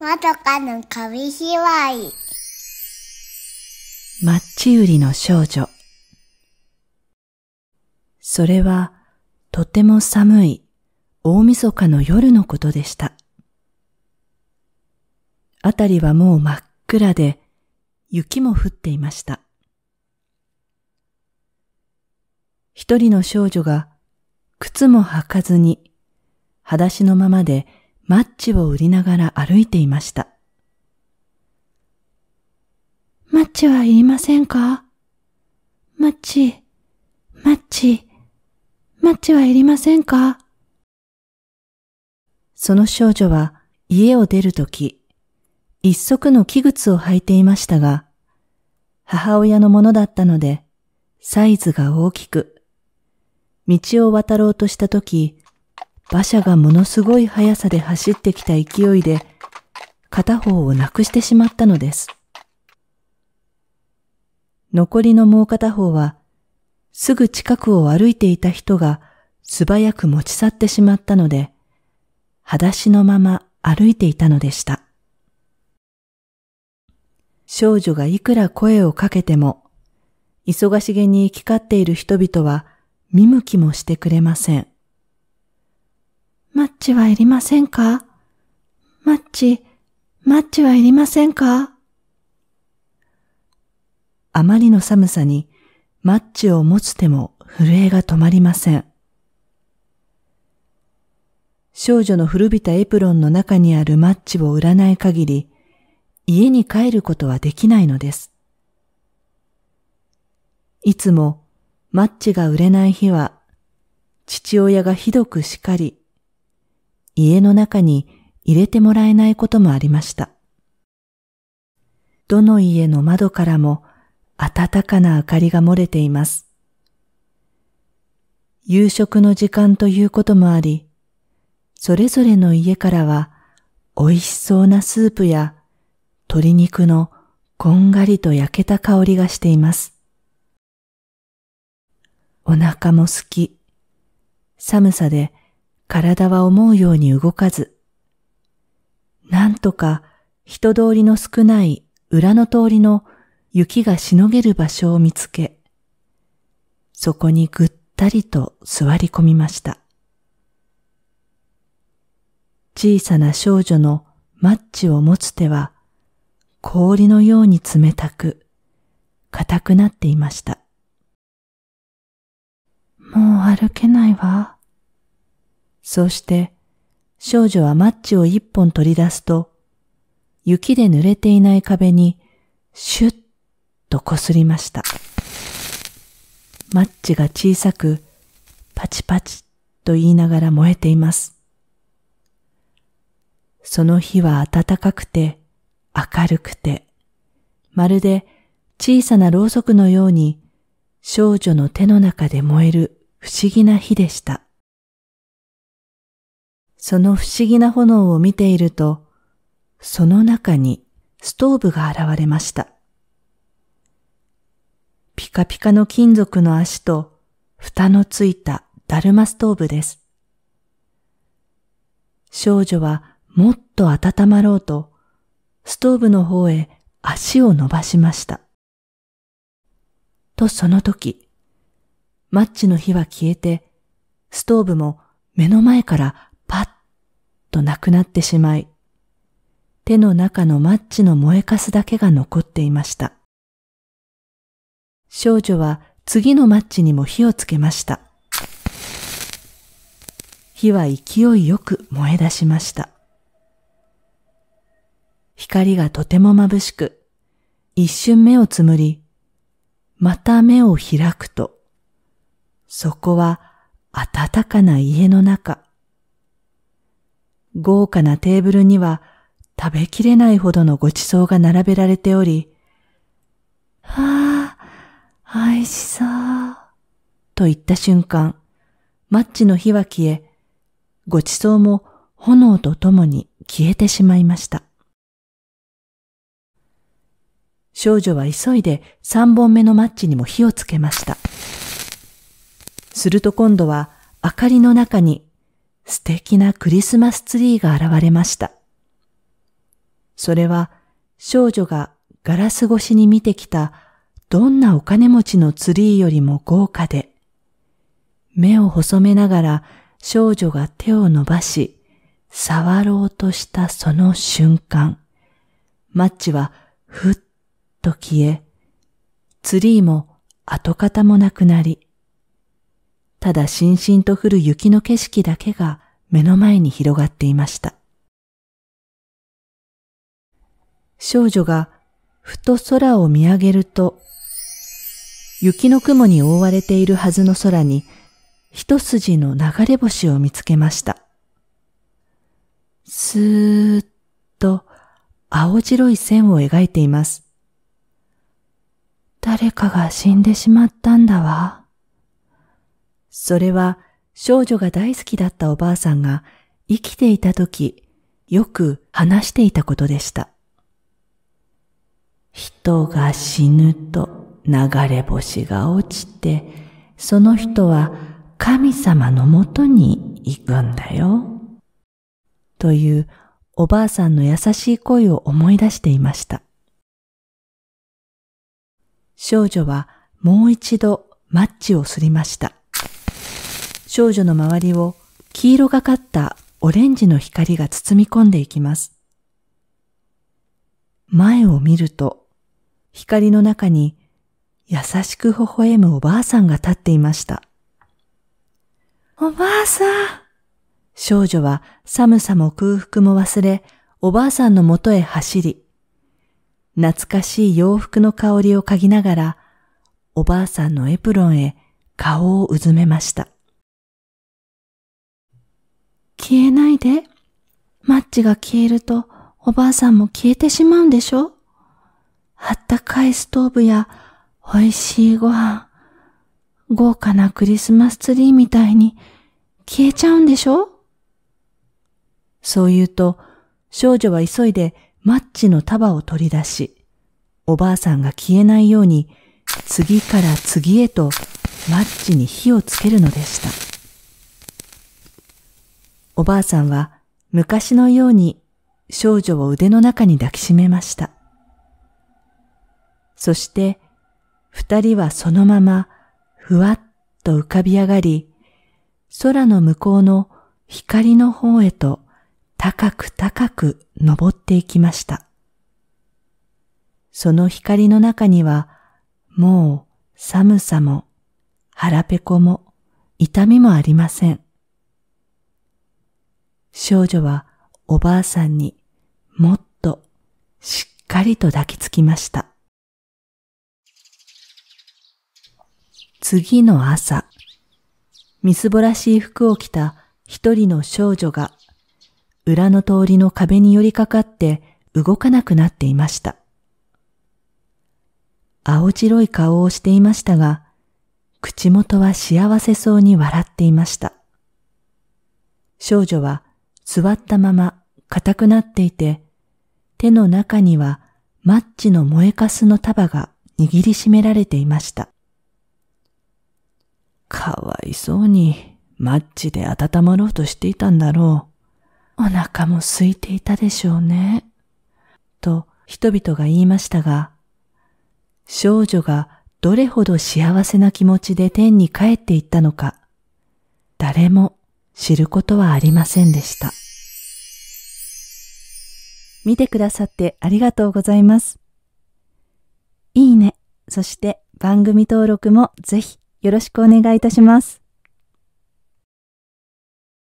まどかの紙ひわい。マッチ売りの少女。それは、とても寒い、大晦日の夜のことでした。あたりはもう真っ暗で、雪も降っていました。一人の少女が、靴も履かずに、裸足のままで、マッチを売りながら歩いていました。マッチはいりませんかマッチ、マッチ、マッチはいりませんかその少女は家を出るとき、一足の器靴を履いていましたが、母親のものだったので、サイズが大きく、道を渡ろうとしたとき、馬車がものすごい速さで走ってきた勢いで、片方をなくしてしまったのです。残りのもう片方は、すぐ近くを歩いていた人が素早く持ち去ってしまったので、裸足のまま歩いていたのでした。少女がいくら声をかけても、忙しげに行き交っている人々は見向きもしてくれません。チはいりませんかマッチ、マッチはいりませんかあまりの寒さにマッチを持つ手も震えが止まりません。少女の古びたエプロンの中にあるマッチを売らない限り、家に帰ることはできないのです。いつもマッチが売れない日は、父親がひどく叱り、家の中に入れてもらえないこともありました。どの家の窓からも暖かな明かりが漏れています。夕食の時間ということもあり、それぞれの家からは美味しそうなスープや鶏肉のこんがりと焼けた香りがしています。お腹も好き。寒さで体は思うように動かず、なんとか人通りの少ない裏の通りの雪がしのげる場所を見つけ、そこにぐったりと座り込みました。小さな少女のマッチを持つ手は氷のように冷たく、硬くなっていました。もう歩けないわ。そうして、少女はマッチを一本取り出すと、雪で濡れていない壁に、シュッと擦りました。マッチが小さく、パチパチと言いながら燃えています。その日は暖かくて、明るくて、まるで小さなろうそくのように、少女の手の中で燃える不思議な火でした。その不思議な炎を見ていると、その中にストーブが現れました。ピカピカの金属の足と蓋のついたダルマストーブです。少女はもっと温まろうと、ストーブの方へ足を伸ばしました。とその時、マッチの火は消えて、ストーブも目の前からとなくなってしまい、手の中のマッチの燃えかすだけが残っていました。少女は次のマッチにも火をつけました。火は勢いよく燃え出しました。光がとても眩しく、一瞬目をつむり、また目を開くと、そこは暖かな家の中。豪華なテーブルには食べきれないほどのごちそうが並べられており、はあ、美味しそう。と言った瞬間、マッチの火は消え、ごちそうも炎とともに消えてしまいました。少女は急いで三本目のマッチにも火をつけました。すると今度は明かりの中に素敵なクリスマスツリーが現れました。それは少女がガラス越しに見てきたどんなお金持ちのツリーよりも豪華で、目を細めながら少女が手を伸ばし、触ろうとしたその瞬間、マッチはふっと消え、ツリーも跡形もなくなり、ただしんしんと降る雪の景色だけが目の前に広がっていました。少女がふと空を見上げると、雪の雲に覆われているはずの空に一筋の流れ星を見つけました。すーっと青白い線を描いています。誰かが死んでしまったんだわ。それは少女が大好きだったおばあさんが生きていた時よく話していたことでした。人が死ぬと流れ星が落ちてその人は神様のもとに行くんだよ。というおばあさんの優しい声を思い出していました。少女はもう一度マッチをすりました。少女の周りを黄色がかったオレンジの光が包み込んでいきます。前を見ると、光の中に優しく微笑むおばあさんが立っていました。おばあさん少女は寒さも空腹も忘れ、おばあさんのもとへ走り、懐かしい洋服の香りを嗅ぎながら、おばあさんのエプロンへ顔をうずめました。消えないで。マッチが消えるとおばあさんも消えてしまうんでしょあったかいストーブや美味しいご飯、豪華なクリスマスツリーみたいに消えちゃうんでしょそう言うと少女は急いでマッチの束を取り出し、おばあさんが消えないように次から次へとマッチに火をつけるのでした。おばあさんは昔のように少女を腕の中に抱きしめました。そして二人はそのままふわっと浮かび上がり、空の向こうの光の方へと高く高く登っていきました。その光の中にはもう寒さも腹ペコも痛みもありません。少女はおばあさんにもっとしっかりと抱きつきました。次の朝、みすぼらしい服を着た一人の少女が裏の通りの壁に寄りかかって動かなくなっていました。青白い顔をしていましたが、口元は幸せそうに笑っていました。少女は座ったまま硬くなっていて、手の中にはマッチの燃えかすの束が握りしめられていました。かわいそうにマッチで温まろうとしていたんだろう。お腹も空いていたでしょうね。と人々が言いましたが、少女がどれほど幸せな気持ちで天に帰っていったのか、誰も知ることはありませんでした。見てくださってありがとうございます。いいね、そして番組登録もぜひよろしくお願いいたします。